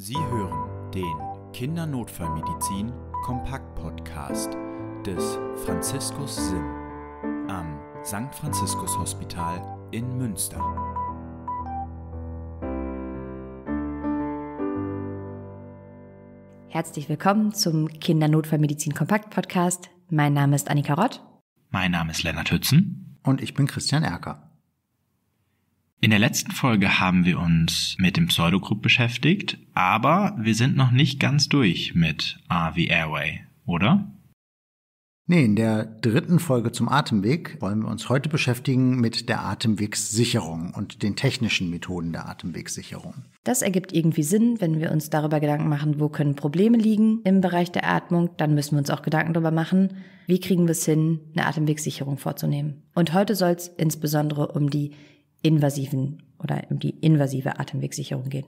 Sie hören den Kindernotfallmedizin Kompakt Podcast des Franziskus Sim am St. Franziskus Hospital in Münster. Herzlich willkommen zum Kindernotfallmedizin Kompakt Podcast. Mein Name ist Annika Rott. Mein Name ist Lennart Hützen. Und ich bin Christian Erker. In der letzten Folge haben wir uns mit dem Pseudogroup beschäftigt, aber wir sind noch nicht ganz durch mit RV Airway, oder? Nee, in der dritten Folge zum Atemweg wollen wir uns heute beschäftigen mit der Atemwegssicherung und den technischen Methoden der Atemwegssicherung. Das ergibt irgendwie Sinn, wenn wir uns darüber Gedanken machen, wo können Probleme liegen im Bereich der Atmung, dann müssen wir uns auch Gedanken darüber machen, wie kriegen wir es hin, eine Atemwegssicherung vorzunehmen. Und heute soll es insbesondere um die invasiven oder um die invasive Atemwegsicherung gehen.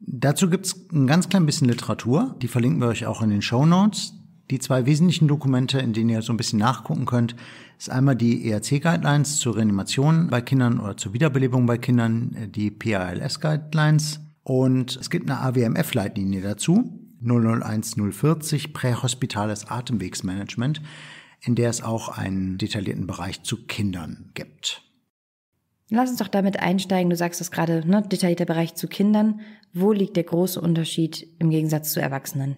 Dazu gibt's ein ganz klein bisschen Literatur, die verlinken wir euch auch in den Show Notes. Die zwei wesentlichen Dokumente, in denen ihr so ein bisschen nachgucken könnt, ist einmal die ERC-Guidelines zur Reanimation bei Kindern oder zur Wiederbelebung bei Kindern, äh, die PALS-Guidelines. Und es gibt eine AWMF-Leitlinie dazu, 001040 Prähospitales Atemwegsmanagement, in der es auch einen detaillierten Bereich zu Kindern gibt. Lass uns doch damit einsteigen. Du sagst das gerade, ne, detaillierter Bereich zu Kindern. Wo liegt der große Unterschied im Gegensatz zu Erwachsenen?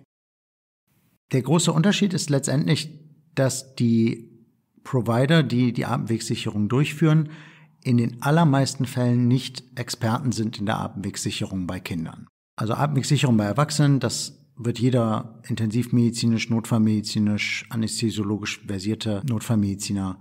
Der große Unterschied ist letztendlich, dass die Provider, die die Atemwegssicherung durchführen, in den allermeisten Fällen nicht Experten sind in der Atemwegssicherung bei Kindern. Also Atemwegssicherung bei Erwachsenen, das wird jeder intensivmedizinisch, notfallmedizinisch, anästhesiologisch versierte Notfallmediziner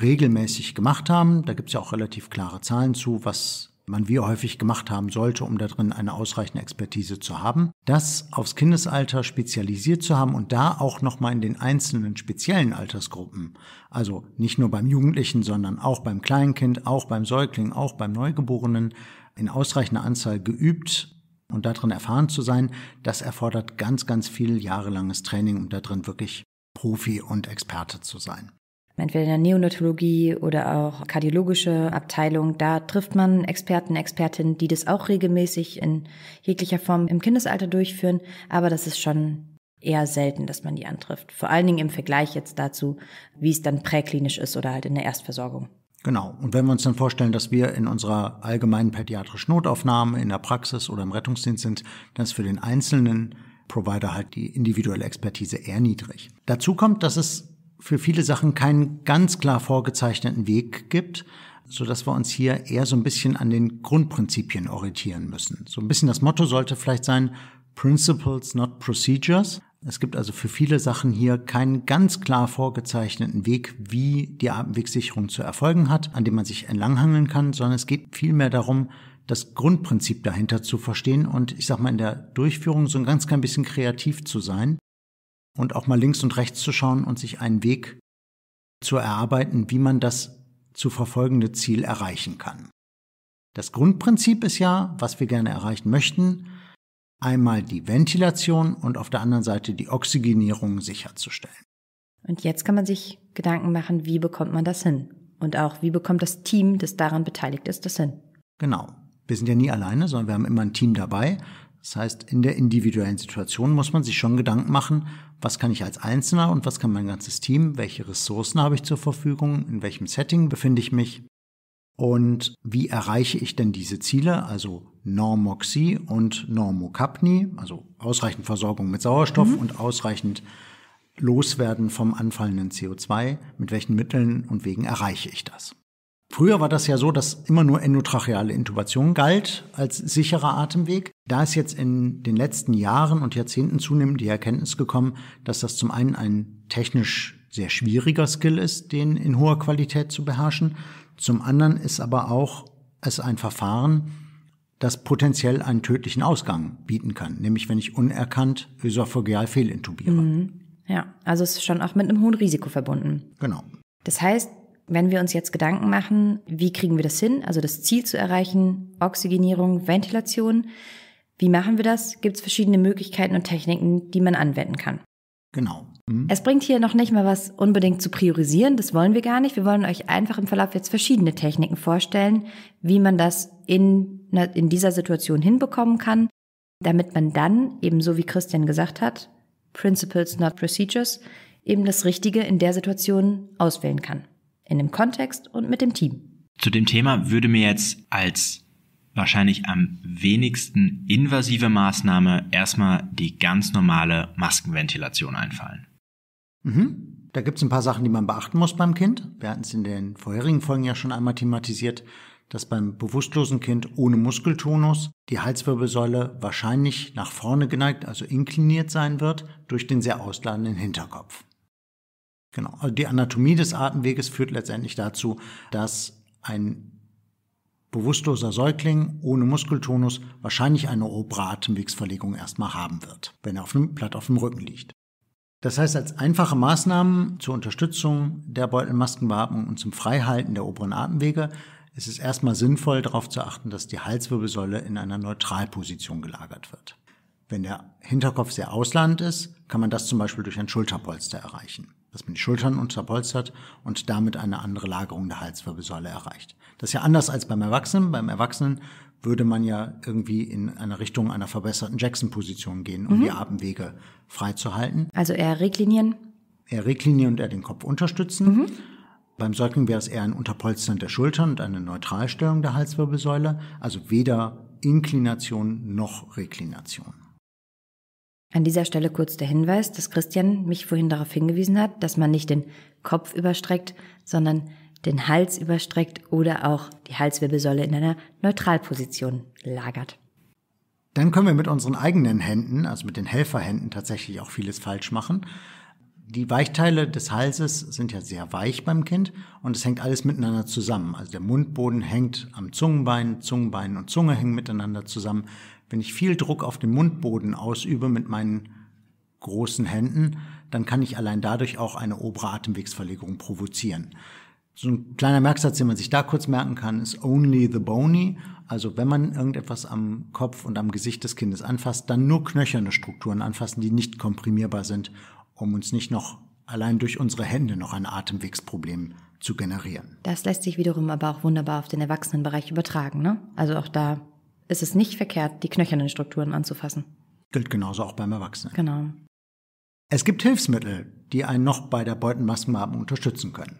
regelmäßig gemacht haben. Da gibt es ja auch relativ klare Zahlen zu, was man wie häufig gemacht haben sollte, um da drin eine ausreichende Expertise zu haben. Das aufs Kindesalter spezialisiert zu haben und da auch nochmal in den einzelnen speziellen Altersgruppen, also nicht nur beim Jugendlichen, sondern auch beim Kleinkind, auch beim Säugling, auch beim Neugeborenen, in ausreichender Anzahl geübt und darin erfahren zu sein, das erfordert ganz, ganz viel jahrelanges Training, um darin wirklich Profi und Experte zu sein entweder in der Neonatologie oder auch kardiologische Abteilung. Da trifft man Experten, Expertinnen, die das auch regelmäßig in jeglicher Form im Kindesalter durchführen. Aber das ist schon eher selten, dass man die antrifft. Vor allen Dingen im Vergleich jetzt dazu, wie es dann präklinisch ist oder halt in der Erstversorgung. Genau. Und wenn wir uns dann vorstellen, dass wir in unserer allgemeinen pädiatrischen Notaufnahme, in der Praxis oder im Rettungsdienst sind, dann ist für den einzelnen Provider halt die individuelle Expertise eher niedrig. Dazu kommt, dass es für viele Sachen keinen ganz klar vorgezeichneten Weg gibt, so dass wir uns hier eher so ein bisschen an den Grundprinzipien orientieren müssen. So ein bisschen das Motto sollte vielleicht sein, Principles, not Procedures. Es gibt also für viele Sachen hier keinen ganz klar vorgezeichneten Weg, wie die Atemwegssicherung zu erfolgen hat, an dem man sich entlanghangeln kann, sondern es geht vielmehr darum, das Grundprinzip dahinter zu verstehen und ich sag mal in der Durchführung so ein ganz klein bisschen kreativ zu sein und auch mal links und rechts zu schauen und sich einen Weg zu erarbeiten, wie man das zu verfolgende Ziel erreichen kann. Das Grundprinzip ist ja, was wir gerne erreichen möchten, einmal die Ventilation und auf der anderen Seite die Oxygenierung sicherzustellen. Und jetzt kann man sich Gedanken machen, wie bekommt man das hin? Und auch, wie bekommt das Team, das daran beteiligt ist, das hin? Genau. Wir sind ja nie alleine, sondern wir haben immer ein Team dabei. Das heißt, in der individuellen Situation muss man sich schon Gedanken machen, was kann ich als Einzelner und was kann mein ganzes Team, welche Ressourcen habe ich zur Verfügung, in welchem Setting befinde ich mich und wie erreiche ich denn diese Ziele, also Normoxy und Normocapni, also ausreichend Versorgung mit Sauerstoff mhm. und ausreichend Loswerden vom anfallenden CO2, mit welchen Mitteln und Wegen erreiche ich das? Früher war das ja so, dass immer nur endotracheale Intubation galt als sicherer Atemweg. Da ist jetzt in den letzten Jahren und Jahrzehnten zunehmend die Erkenntnis gekommen, dass das zum einen ein technisch sehr schwieriger Skill ist, den in hoher Qualität zu beherrschen. Zum anderen ist aber auch es ein Verfahren, das potenziell einen tödlichen Ausgang bieten kann, nämlich wenn ich unerkannt ösophageal fehlintubiere. Mhm. Ja, also es ist schon auch mit einem hohen Risiko verbunden. Genau. Das heißt, wenn wir uns jetzt Gedanken machen, wie kriegen wir das hin, also das Ziel zu erreichen, Oxygenierung, Ventilation, wie machen wir das? Gibt es verschiedene Möglichkeiten und Techniken, die man anwenden kann? Genau. Mhm. Es bringt hier noch nicht mal was unbedingt zu priorisieren, das wollen wir gar nicht. Wir wollen euch einfach im Verlauf jetzt verschiedene Techniken vorstellen, wie man das in, ne, in dieser Situation hinbekommen kann, damit man dann, eben so wie Christian gesagt hat, Principles, not Procedures, eben das Richtige in der Situation auswählen kann in dem Kontext und mit dem Team. Zu dem Thema würde mir jetzt als wahrscheinlich am wenigsten invasive Maßnahme erstmal die ganz normale Maskenventilation einfallen. Mhm. Da gibt es ein paar Sachen, die man beachten muss beim Kind. Wir hatten es in den vorherigen Folgen ja schon einmal thematisiert, dass beim bewusstlosen Kind ohne Muskeltonus die Halswirbelsäule wahrscheinlich nach vorne geneigt, also inkliniert sein wird, durch den sehr ausladenden Hinterkopf. Genau. Also die Anatomie des Atemweges führt letztendlich dazu, dass ein bewusstloser Säugling ohne Muskeltonus wahrscheinlich eine obere Atemwegsverlegung erstmal haben wird, wenn er auf dem, platt auf dem Rücken liegt. Das heißt, als einfache Maßnahmen zur Unterstützung der Beutelmaskenbeatmung und zum Freihalten der oberen Atemwege ist es erstmal sinnvoll, darauf zu achten, dass die Halswirbelsäule in einer Neutralposition gelagert wird. Wenn der Hinterkopf sehr ausland ist, kann man das zum Beispiel durch ein Schulterpolster erreichen dass man die Schultern unterpolstert und damit eine andere Lagerung der Halswirbelsäule erreicht. Das ist ja anders als beim Erwachsenen. Beim Erwachsenen würde man ja irgendwie in eine Richtung einer verbesserten Jackson-Position gehen, um mhm. die Atemwege freizuhalten. Also eher reklinieren? Eher reklinieren und eher den Kopf unterstützen. Mhm. Beim Säugling wäre es eher ein Unterpolstern der Schultern und eine Neutralstellung der Halswirbelsäule, also weder Inklination noch Reklination. An dieser Stelle kurz der Hinweis, dass Christian mich vorhin darauf hingewiesen hat, dass man nicht den Kopf überstreckt, sondern den Hals überstreckt oder auch die Halswirbelsäule in einer Neutralposition lagert. Dann können wir mit unseren eigenen Händen, also mit den Helferhänden, tatsächlich auch vieles falsch machen. Die Weichteile des Halses sind ja sehr weich beim Kind und es hängt alles miteinander zusammen. Also der Mundboden hängt am Zungenbein, Zungenbein und Zunge hängen miteinander zusammen. Wenn ich viel Druck auf den Mundboden ausübe mit meinen großen Händen, dann kann ich allein dadurch auch eine obere Atemwegsverlegung provozieren. So ein kleiner Merksatz, den man sich da kurz merken kann, ist only the bony. Also wenn man irgendetwas am Kopf und am Gesicht des Kindes anfasst, dann nur knöcherne Strukturen anfassen, die nicht komprimierbar sind, um uns nicht noch allein durch unsere Hände noch ein Atemwegsproblem zu generieren. Das lässt sich wiederum aber auch wunderbar auf den Erwachsenenbereich übertragen. Ne? Also auch da ist es nicht verkehrt, die knöchernen Strukturen anzufassen. Gilt genauso auch beim Erwachsenen. Genau. Es gibt Hilfsmittel, die einen noch bei der Beutenmaskenbeatmung unterstützen können.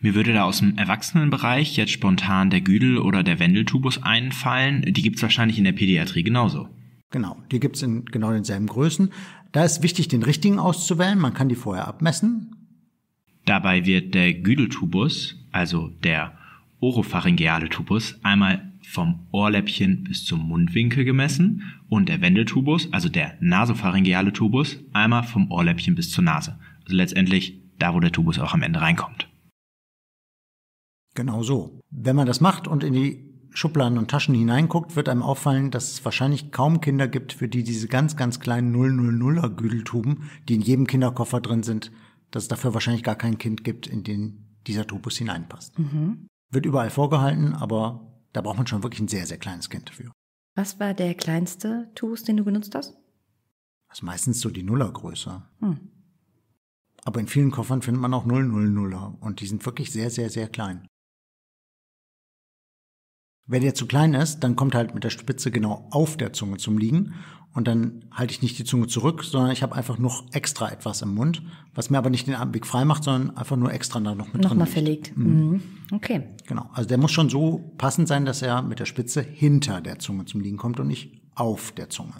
Mir würde da aus dem Erwachsenenbereich jetzt spontan der Güdel oder der Wendeltubus einfallen. Die gibt es wahrscheinlich in der Pädiatrie genauso. Genau, die gibt es in genau denselben Größen. Da ist wichtig, den richtigen auszuwählen. Man kann die vorher abmessen. Dabei wird der Güdeltubus, also der oropharyngeale Tubus, einmal vom Ohrläppchen bis zum Mundwinkel gemessen und der Wendeltubus, also der nasopharyngeale Tubus, einmal vom Ohrläppchen bis zur Nase. Also letztendlich da, wo der Tubus auch am Ende reinkommt. Genau so. Wenn man das macht und in die Schubladen und Taschen hineinguckt, wird einem auffallen, dass es wahrscheinlich kaum Kinder gibt, für die diese ganz, ganz kleinen 000er Güdeltuben, die in jedem Kinderkoffer drin sind, dass es dafür wahrscheinlich gar kein Kind gibt, in den dieser Tubus hineinpasst. Mhm. Wird überall vorgehalten, aber da braucht man schon wirklich ein sehr, sehr kleines Kind dafür. Was war der kleinste Toast, den du benutzt hast? Das ist meistens so die Nullergröße. Hm. Aber in vielen Koffern findet man auch 000er und die sind wirklich sehr, sehr, sehr klein. Wenn der zu klein ist, dann kommt er halt mit der Spitze genau auf der Zunge zum Liegen und dann halte ich nicht die Zunge zurück, sondern ich habe einfach noch extra etwas im Mund, was mir aber nicht den Abweg frei macht, sondern einfach nur extra da noch mit noch drin. Nochmal verlegt. Mhm. mhm. Okay. Genau. Also der muss schon so passend sein, dass er mit der Spitze hinter der Zunge zum Liegen kommt und nicht auf der Zunge.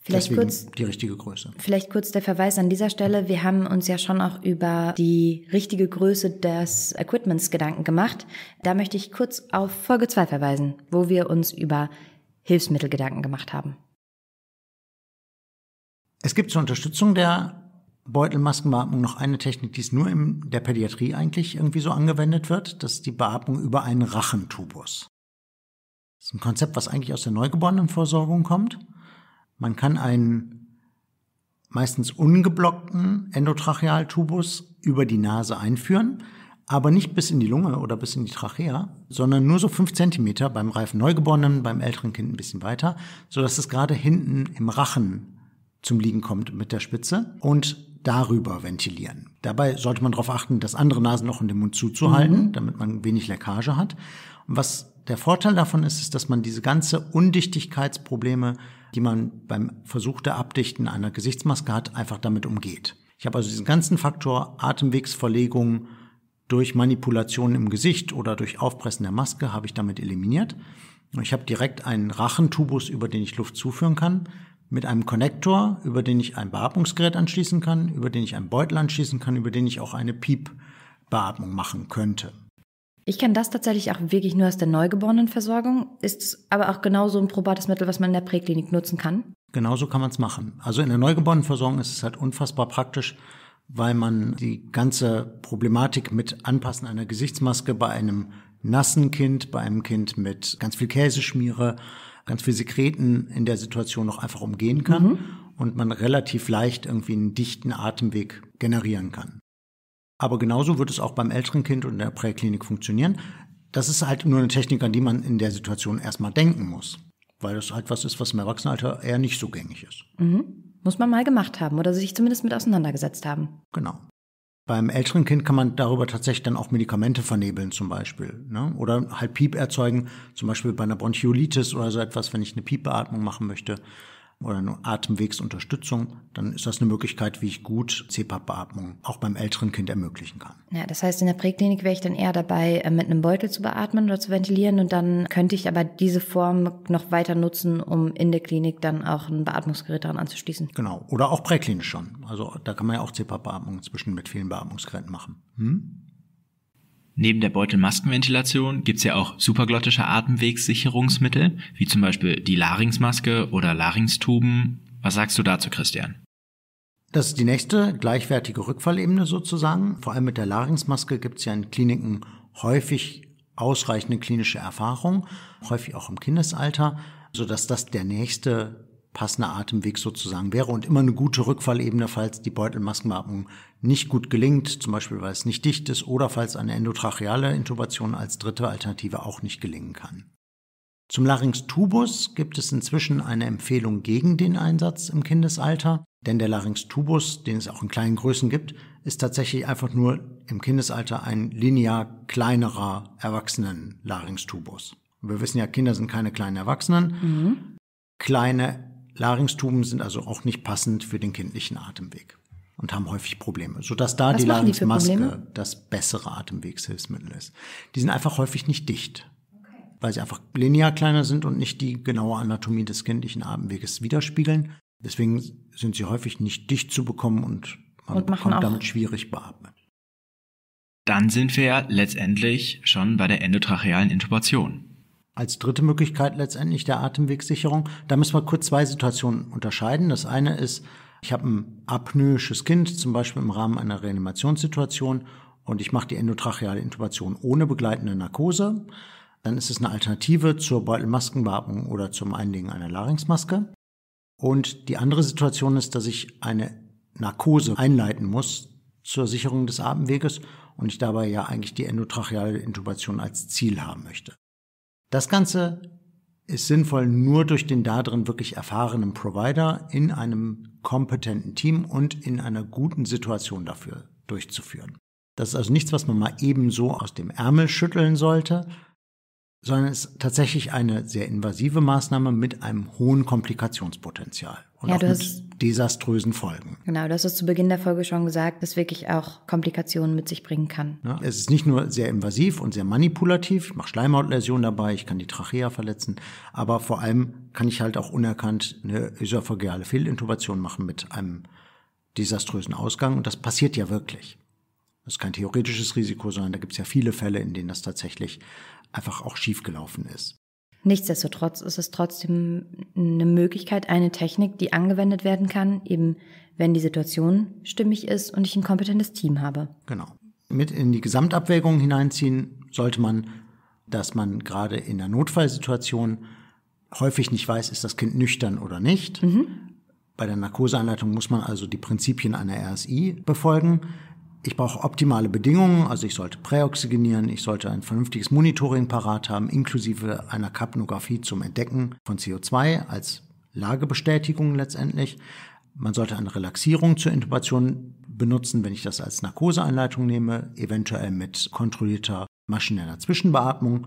Vielleicht Deswegen kurz die richtige Größe. Vielleicht kurz der Verweis an dieser Stelle. Wir haben uns ja schon auch über die richtige Größe des Equipments Gedanken gemacht. Da möchte ich kurz auf Folge 2 verweisen, wo wir uns über Hilfsmittel Gedanken gemacht haben. Es gibt zur Unterstützung der Beutelmaskenbeatmung noch eine Technik, die es nur in der Pädiatrie eigentlich irgendwie so angewendet wird. Das ist die Beatmung über einen Rachentubus. Das ist ein Konzept, was eigentlich aus der Neugeborenenversorgung kommt. Man kann einen meistens ungeblockten Endotrachealtubus über die Nase einführen, aber nicht bis in die Lunge oder bis in die Trachea, sondern nur so fünf Zentimeter beim reifen Neugeborenen, beim älteren Kind ein bisschen weiter, sodass es gerade hinten im Rachen zum Liegen kommt mit der Spitze und darüber ventilieren. Dabei sollte man darauf achten, das andere Nasenloch in den Mund zuzuhalten, mhm. damit man wenig Leckage hat. Und was der Vorteil davon ist, ist, dass man diese ganze Undichtigkeitsprobleme, die man beim Versuch der Abdichten einer Gesichtsmaske hat, einfach damit umgeht. Ich habe also diesen ganzen Faktor Atemwegsverlegung durch Manipulation im Gesicht oder durch Aufpressen der Maske habe ich damit eliminiert. Ich habe direkt einen Rachentubus, über den ich Luft zuführen kann mit einem Konnektor, über den ich ein Beatmungsgerät anschließen kann, über den ich einen Beutel anschließen kann, über den ich auch eine Piepbeatmung machen könnte. Ich kenne das tatsächlich auch wirklich nur aus der Neugeborenenversorgung, ist aber auch genauso ein probates Mittel, was man in der Präklinik nutzen kann. Genauso kann man es machen. Also in der Neugeborenenversorgung ist es halt unfassbar praktisch, weil man die ganze Problematik mit Anpassen einer Gesichtsmaske bei einem nassen Kind, bei einem Kind mit ganz viel Käseschmiere, ganz viel Sekreten in der Situation noch einfach umgehen kann mhm. und man relativ leicht irgendwie einen dichten Atemweg generieren kann. Aber genauso wird es auch beim älteren Kind und in der Präklinik funktionieren. Das ist halt nur eine Technik, an die man in der Situation erstmal denken muss, weil das halt was ist, was im Erwachsenenalter eher nicht so gängig ist. Mhm. Muss man mal gemacht haben oder sich zumindest mit auseinandergesetzt haben. Genau. Beim älteren Kind kann man darüber tatsächlich dann auch Medikamente vernebeln zum Beispiel. Ne? Oder halt Piep erzeugen, zum Beispiel bei einer Bronchiolitis oder so etwas, wenn ich eine Piepbeatmung machen möchte oder eine Atemwegsunterstützung, dann ist das eine Möglichkeit, wie ich gut CPAP-Beatmung auch beim älteren Kind ermöglichen kann. Ja, das heißt, in der Präklinik wäre ich dann eher dabei, äh, mit einem Beutel zu beatmen oder zu ventilieren und dann könnte ich aber diese Form noch weiter nutzen, um in der Klinik dann auch ein Beatmungsgerät daran anzuschließen. Genau, oder auch präklinisch schon. Also da kann man ja auch CPAP-Beatmung inzwischen mit vielen Beatmungsgeräten machen. Hm? Neben der Beutelmaskenventilation gibt's ja auch superglottische Atemwegssicherungsmittel, wie zum Beispiel die Larynxmaske oder Larynxtuben. Was sagst du dazu, Christian? Das ist die nächste gleichwertige Rückfallebene sozusagen. Vor allem mit der Larynxmaske gibt's ja in Kliniken häufig ausreichende klinische Erfahrung, häufig auch im Kindesalter, sodass das der nächste passender Atemweg sozusagen wäre und immer eine gute Rückfallebene, falls die Beutelmaskenbeatmung nicht gut gelingt, zum Beispiel weil es nicht dicht ist oder falls eine endotracheale Intubation als dritte Alternative auch nicht gelingen kann. Zum Larynxtubus gibt es inzwischen eine Empfehlung gegen den Einsatz im Kindesalter, denn der Larynxtubus, den es auch in kleinen Größen gibt, ist tatsächlich einfach nur im Kindesalter ein linear kleinerer Erwachsenen-Larynxtubus. Wir wissen ja, Kinder sind keine kleinen Erwachsenen. Mhm. Kleine Larynxtuben sind also auch nicht passend für den kindlichen Atemweg und haben häufig Probleme, sodass da Was die Larynxmaske das bessere Atemwegshilfsmittel ist. Die sind einfach häufig nicht dicht, okay. weil sie einfach linear kleiner sind und nicht die genaue Anatomie des kindlichen Atemweges widerspiegeln. Deswegen sind sie häufig nicht dicht zu bekommen und man und bekommt damit schwierig beatmet. Dann sind wir ja letztendlich schon bei der endotrachealen Intubation als dritte Möglichkeit letztendlich der Atemwegssicherung. Da müssen wir kurz zwei Situationen unterscheiden. Das eine ist, ich habe ein apnoeisches Kind, zum Beispiel im Rahmen einer Reanimationssituation, und ich mache die endotracheale Intubation ohne begleitende Narkose. Dann ist es eine Alternative zur Beutelmaskenbeatmung oder zum Einlegen einer Larynxmaske. Und die andere Situation ist, dass ich eine Narkose einleiten muss zur Sicherung des Atemweges und ich dabei ja eigentlich die endotracheale Intubation als Ziel haben möchte. Das Ganze ist sinnvoll nur durch den darin wirklich erfahrenen Provider in einem kompetenten Team und in einer guten Situation dafür durchzuführen. Das ist also nichts, was man mal ebenso aus dem Ärmel schütteln sollte, sondern es ist tatsächlich eine sehr invasive Maßnahme mit einem hohen Komplikationspotenzial und ja, auch mit desaströsen Folgen. Genau, du hast es zu Beginn der Folge schon gesagt, dass wirklich auch Komplikationen mit sich bringen kann. Ja, es ist nicht nur sehr invasiv und sehr manipulativ, ich mache Schleimhautläsionen dabei, ich kann die Trachea verletzen, aber vor allem kann ich halt auch unerkannt eine ösophageale Fehlintubation machen mit einem desaströsen Ausgang und das passiert ja wirklich. Das ist kein theoretisches Risiko, sondern da gibt es ja viele Fälle, in denen das tatsächlich einfach auch schiefgelaufen ist. Nichtsdestotrotz ist es trotzdem eine Möglichkeit, eine Technik, die angewendet werden kann, eben wenn die Situation stimmig ist und ich ein kompetentes Team habe. Genau. Mit in die Gesamtabwägung hineinziehen sollte man, dass man gerade in der Notfallsituation häufig nicht weiß, ist das Kind nüchtern oder nicht. Mhm. Bei der Narkoseanleitung muss man also die Prinzipien einer RSI befolgen. Ich brauche optimale Bedingungen, also ich sollte präoxygenieren, ich sollte ein vernünftiges Monitoring parat haben, inklusive einer Kapnographie zum Entdecken von CO2 als Lagebestätigung letztendlich. Man sollte eine Relaxierung zur Intubation benutzen, wenn ich das als Narkoseeinleitung nehme, eventuell mit kontrollierter maschineller Zwischenbeatmung.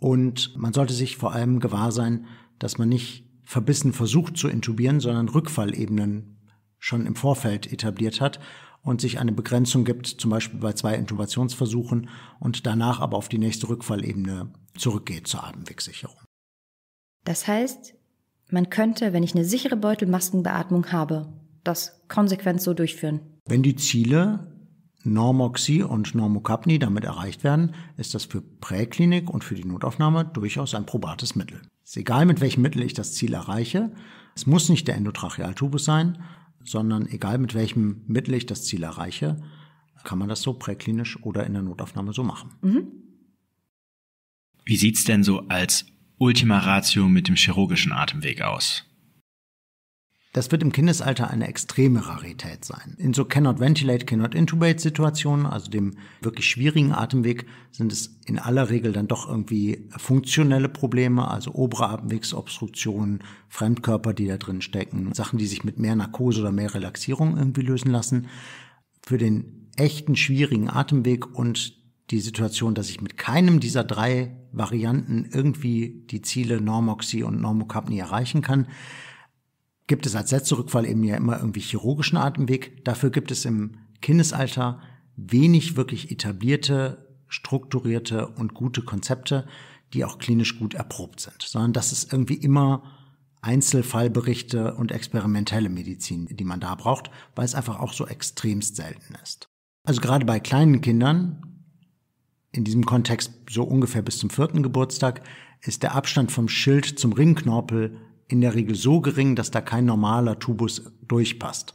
Und man sollte sich vor allem gewahr sein, dass man nicht verbissen versucht zu intubieren, sondern Rückfallebenen schon im Vorfeld etabliert hat und sich eine Begrenzung gibt, zum Beispiel bei zwei Intubationsversuchen und danach aber auf die nächste Rückfallebene zurückgeht zur Atemwegsicherung. Das heißt, man könnte, wenn ich eine sichere Beutelmaskenbeatmung habe, das konsequent so durchführen. Wenn die Ziele Normoxy und Normocapni damit erreicht werden, ist das für Präklinik und für die Notaufnahme durchaus ein probates Mittel. Es ist egal, mit welchem Mittel ich das Ziel erreiche. Es muss nicht der Endotrachealtubus sein, sondern egal mit welchem Mittel ich das Ziel erreiche, kann man das so präklinisch oder in der Notaufnahme so machen. Mhm. Wie sieht es denn so als Ultima Ratio mit dem chirurgischen Atemweg aus? Das wird im Kindesalter eine extreme Rarität sein. In so Cannot Ventilate, Cannot Intubate Situationen, also dem wirklich schwierigen Atemweg, sind es in aller Regel dann doch irgendwie funktionelle Probleme, also obere Atemwegsobstruktionen, Fremdkörper, die da drin stecken, Sachen, die sich mit mehr Narkose oder mehr Relaxierung irgendwie lösen lassen. Für den echten schwierigen Atemweg und die Situation, dass ich mit keinem dieser drei Varianten irgendwie die Ziele Normoxy und Normokapnie erreichen kann, gibt es als Sätzerückfall eben ja immer irgendwie chirurgischen Atemweg. Dafür gibt es im Kindesalter wenig wirklich etablierte, strukturierte und gute Konzepte, die auch klinisch gut erprobt sind, sondern das ist irgendwie immer Einzelfallberichte und experimentelle Medizin, die man da braucht, weil es einfach auch so extremst selten ist. Also gerade bei kleinen Kindern, in diesem Kontext so ungefähr bis zum vierten Geburtstag, ist der Abstand vom Schild zum Ringknorpel in der Regel so gering, dass da kein normaler Tubus durchpasst.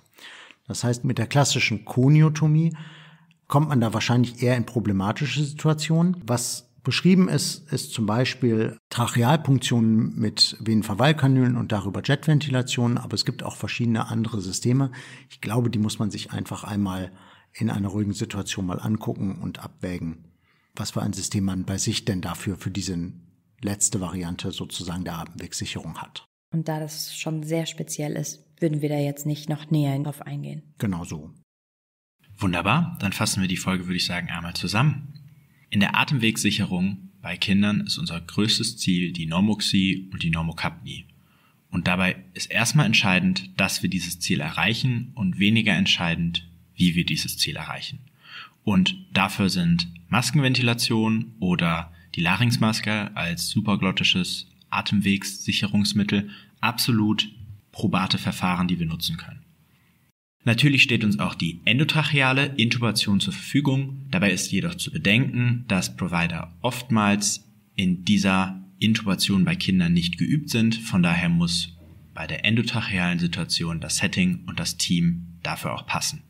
Das heißt, mit der klassischen Koniotomie kommt man da wahrscheinlich eher in problematische Situationen. Was beschrieben ist, ist zum Beispiel Trachealpunktionen mit Venenverweilkanülen und darüber Jetventilationen, aber es gibt auch verschiedene andere Systeme. Ich glaube, die muss man sich einfach einmal in einer ruhigen Situation mal angucken und abwägen, was für ein System man bei sich denn dafür für diese letzte Variante sozusagen der Atemwegssicherung hat. Und da das schon sehr speziell ist, würden wir da jetzt nicht noch näher drauf eingehen. Genau so. Wunderbar, dann fassen wir die Folge, würde ich sagen, einmal zusammen. In der Atemwegssicherung bei Kindern ist unser größtes Ziel die Normoxie und die Normokapnie. Und dabei ist erstmal entscheidend, dass wir dieses Ziel erreichen und weniger entscheidend, wie wir dieses Ziel erreichen. Und dafür sind Maskenventilation oder die Larynxmaske als superglottisches Atemwegssicherungsmittel absolut probate Verfahren, die wir nutzen können. Natürlich steht uns auch die endotracheale Intubation zur Verfügung. Dabei ist jedoch zu bedenken, dass Provider oftmals in dieser Intubation bei Kindern nicht geübt sind. Von daher muss bei der endotrachealen Situation das Setting und das Team dafür auch passen.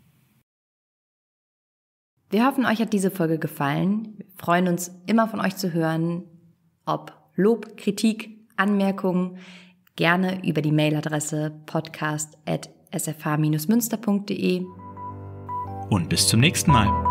Wir hoffen, euch hat diese Folge gefallen. Wir freuen uns immer von euch zu hören, ob Lob, Kritik, Anmerkungen gerne über die Mailadresse podcast.sfh-münster.de. Und bis zum nächsten Mal.